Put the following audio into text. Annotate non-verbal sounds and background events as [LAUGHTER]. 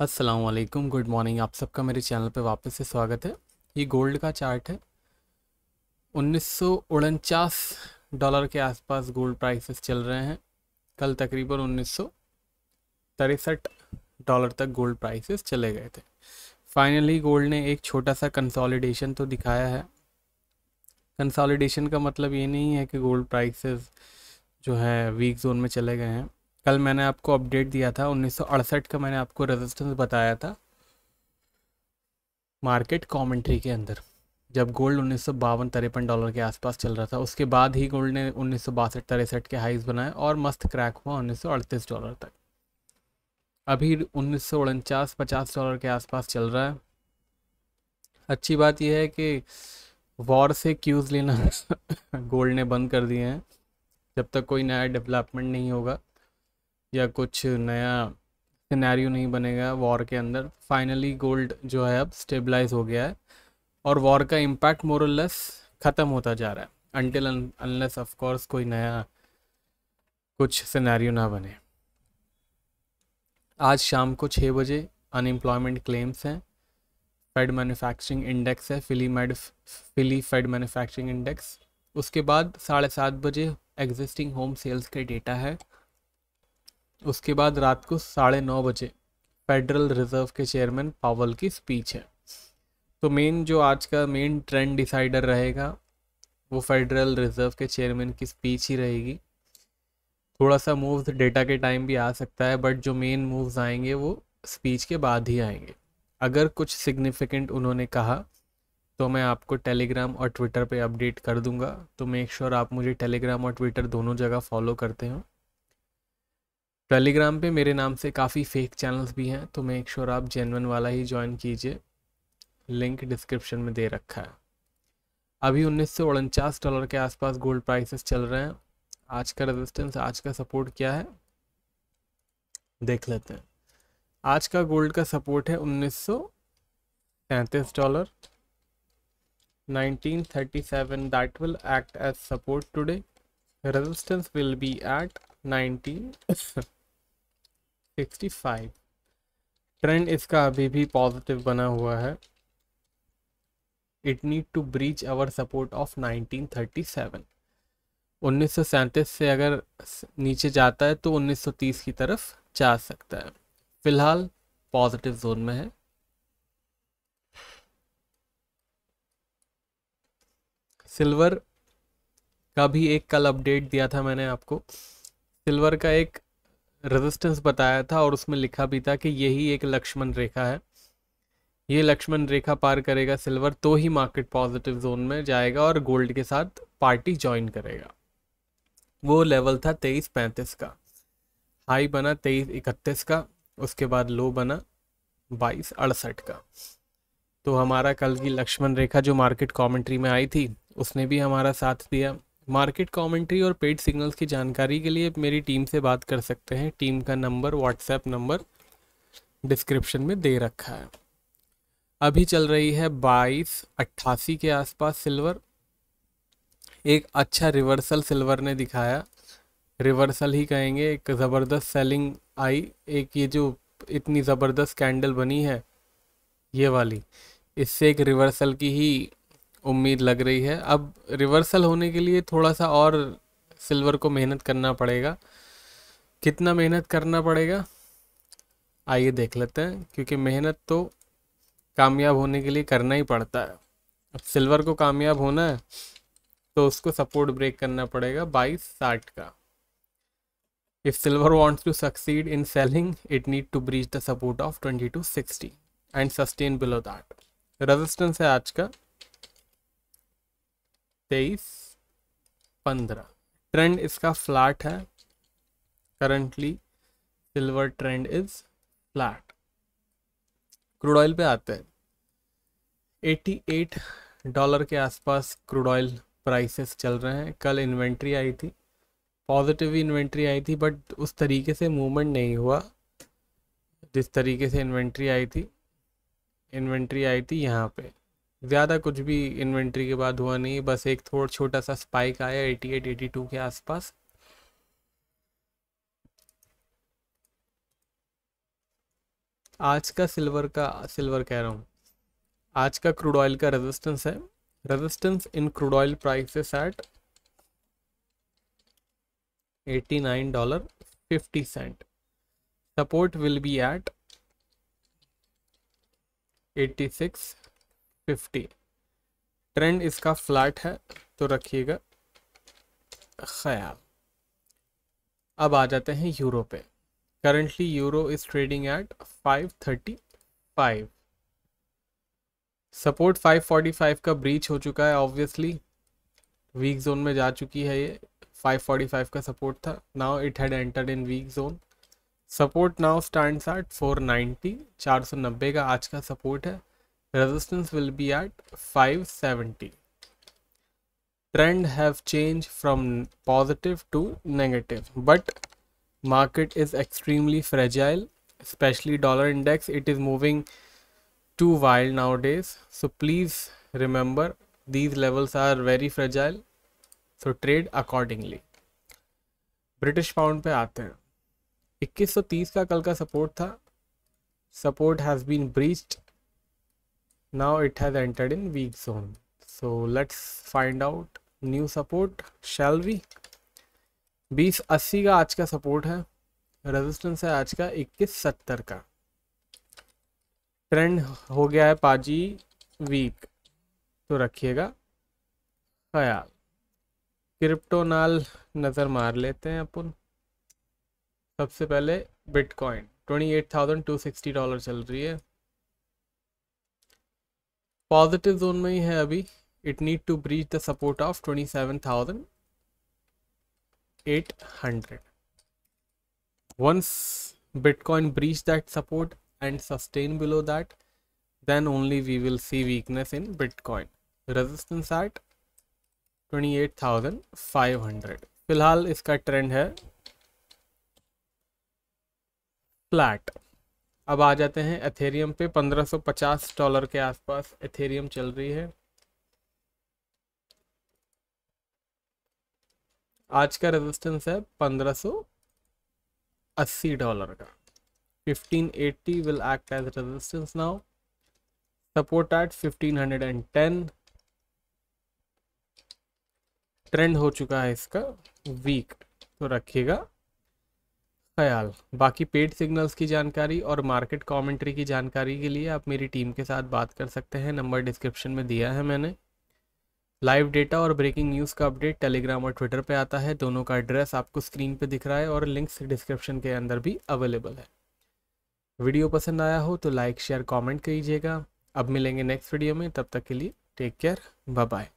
असलकुम good morning आप सबका मेरे चैनल पे वापस से स्वागत है ये गोल्ड का चार्ट है उन्नीस डॉलर के आसपास गोल्ड प्राइसेस चल रहे हैं कल तकरीबन उन्नीस डॉलर तक गोल्ड प्राइसेस चले गए थे फाइनली गोल्ड ने एक छोटा सा कंसोलिडेशन तो दिखाया है कंसोलिडेशन का मतलब ये नहीं है कि गोल्ड प्राइसेस जो है वीक जोन में चले गए हैं कल मैंने आपको अपडेट दिया था 1968 का मैंने आपको रेजिस्टेंस बताया था मार्केट कॉमेंट्री के अंदर जब गोल्ड उन्नीस सौ डॉलर के आसपास चल रहा था उसके बाद ही गोल्ड ने उन्नीस सौ के हाइज बनाए और मस्त क्रैक हुआ उन्नीस डॉलर तक अभी उन्नीस सौ डॉलर के आसपास चल रहा है अच्छी बात यह है कि वॉर से क्यूज़ लेना गोल्ड [LAUGHS] ने बंद कर दिए हैं जब तक कोई नया डेवलपमेंट नहीं होगा या कुछ नया सिनेरियो नहीं बनेगा वॉर के अंदर फाइनली गोल्ड जो है अब स्टेबलाइज हो गया है और वॉर का इम्पैक्ट मोरलेस ख़त्म होता जा रहा है अनटिल अनलेस ऑफ कोर्स कोई नया कुछ सिनेरियो ना बने आज शाम को छः बजे अनएम्प्लॉयमेंट क्लेम्स हैं फेड मैन्युफैक्चरिंग इंडेक्स है फिली मेड फिली फेड मैन्युफैक्चरिंग इंडेक्स उसके बाद साढ़े सात बजे एग्जिस्टिंग होम सेल्स के डेटा है उसके बाद रात को साढ़े नौ बजे फेडरल रिजर्व के चेयरमैन पावल की स्पीच है तो मेन जो आज का मेन ट्रेंड डिसाइडर रहेगा वो फेडरल रिजर्व के चेयरमैन की स्पीच ही रहेगी थोड़ा सा मूव्स डेटा के टाइम भी आ सकता है बट जो मेन मूव्स आएंगे वो स्पीच के बाद ही आएंगे अगर कुछ सिग्निफिकेंट उन्होंने कहा तो मैं आपको टेलीग्राम और ट्विटर पे अपडेट कर दूंगा तो मेक श्योर sure आप मुझे टेलीग्राम और ट्विटर दोनों जगह फॉलो करते हो टेलीग्राम पे मेरे नाम से काफ़ी फेक चैनल्स भी हैं तो मैं एक श्योर आप जेनवन वाला ही ज्वाइन कीजिए लिंक डिस्क्रिप्शन में दे रखा है अभी उन्नीस डॉलर के आसपास गोल्ड प्राइसेस चल रहे हैं आज का रेजिस्टेंस आज का सपोर्ट क्या है देख लेते हैं आज का गोल्ड का सपोर्ट है उन्नीस dollar 1937 that will act as support today resistance will be at 19 65 trend इसका अभी भी पॉजिटिव बना हुआ है it need to breach our support of 1937 1937 से अगर नीचे जाता है तो 1930 की तरफ जा सकता है फिलहाल पॉजिटिव जोन में है सिल्वर का भी एक कल अपडेट दिया था मैंने आपको सिल्वर का एक रेजिस्टेंस बताया था और उसमें लिखा भी था कि यही एक लक्ष्मण रेखा है ये लक्ष्मण रेखा पार करेगा सिल्वर तो ही मार्केट पॉजिटिव जोन में जाएगा और गोल्ड के साथ पार्टी ज्वाइन करेगा वो लेवल था तेईस पैंतीस का हाई बना तेईस इकतीस का उसके बाद लो बना बाईस अड़सठ का तो हमारा कल की लक्ष्मण रेखा जो मार्केट कमेंट्री में आई थी उसने भी हमारा साथ दिया मार्केट कमेंट्री और पेड सिग्नल्स की जानकारी के लिए मेरी टीम से बात कर सकते हैं टीम का नंबर व्हाट्सएप नंबर डिस्क्रिप्शन में दे रखा है अभी चल रही है बाईस अट्ठासी के आसपास सिल्वर एक अच्छा रिवर्सल सिल्वर ने दिखाया रिवर्सल ही कहेंगे एक ज़बरदस्त सेलिंग आई एक ये जो इतनी ज़बरदस्त कैंडल बनी है ये वाली इससे एक रिवर्सल की ही उम्मीद लग रही है अब रिवर्सल होने के लिए थोड़ा सा और सिल्वर को मेहनत करना पड़ेगा कितना मेहनत करना पड़ेगा आइए देख लेते हैं क्योंकि मेहनत तो कामयाब होने के लिए करना ही पड़ता है अब सिल्वर को कामयाब होना है तो उसको सपोर्ट ब्रेक करना पड़ेगा बाईस साठ का if silver wants to succeed in selling it need to breach the support of twenty two sixty and sustain below that resistance है आज का तेईस पंद्रह ट्रेंड इसका फ्लैट है currently silver trend is flat crude oil पे आते हैं 88 डॉलर के आसपास क्रूड ऑयल प्राइसेस चल रहे हैं कल इन्वेंट्री आई थी पॉजिटिव इन्वेंट्री आई थी बट उस तरीके से मूवमेंट नहीं हुआ जिस तरीके से इन्वेंट्री आई थी इन्वेंट्री आई थी यहाँ पे ज़्यादा कुछ भी इन्वेंट्री के बाद हुआ नहीं बस एक थोड़ा छोटा सा स्पाइक आया 88 82 के आसपास आज का सिल्वर का सिल्वर कह रहा हूँ आज का क्रूड ऑयल का रेजिस्टेंस है resistance in crude oil prices at 89 dollar 50 cent support will be at 86 fifty trend इसका फ्लैट है तो रखिएगा ख्याल अब आ जाते हैं यूरो पे currently euro is trading at five thirty five support 545 का ब्रीच हो चुका है ऑब्वियसली वीक जोन में जा चुकी है ये 545 का सपोर्ट था now it had entered in weak zone support now stands at 490 490 का आज का सपोर्ट है resistance will be at 570 trend have changed from positive to negative but market is extremely fragile especially dollar index it is moving too wild nowadays so please remember these levels are very fragile so trade accordingly British pound पे आते हैं 2130 का कल का support था support has been breached. now it has entered in weak zone so let's find out new support shall we 20 80 का आज का सपोर्ट है रेजिस्टेंस है आज का 21 70 का ट्रेंड हो गया है पाजी वीक तो रखिएगा ख्याल क्रिप्टोनाल नज़र मार लेते हैं अपन सबसे पहले बिटकॉइन 28,260 डॉलर चल रही है पॉजिटिव जोन में ही है अभी it need to breach the support of twenty seven thousand eight hundred once bitcoin breach that support and sustain below that then only we will see weakness in bitcoin resistance at twenty eight thousand five hundred फिलहाल इसका trend है flat अब आ जाते हैं Ethereum पे 1550 dollar के आसपास Ethereum चल रही है आज का रेजिस्टेंस है 1580 डॉलर का 1580 will act as resistance now support at 1510 trend हो चुका है इसका वीक तो रखिएगा ख्याल बाकी पेड सिग्नल्स की जानकारी और मार्केट कमेंट्री की जानकारी के लिए आप मेरी टीम के साथ बात कर सकते हैं नंबर डिस्क्रिप्शन में दिया है मैंने लाइव डेटा और ब्रेकिंग न्यूज़ का अपडेट टेलीग्राम और ट्विटर पे आता है दोनों का एड्रेस आपको स्क्रीन पे दिख रहा है और लिंक्स डिस्क्रिप्शन के अंदर भी अवेलेबल है वीडियो पसंद आया हो तो लाइक शेयर कॉमेंट कीजिएगा अब मिलेंगे नेक्स्ट वीडियो में तब तक के लिए टेक केयर बाय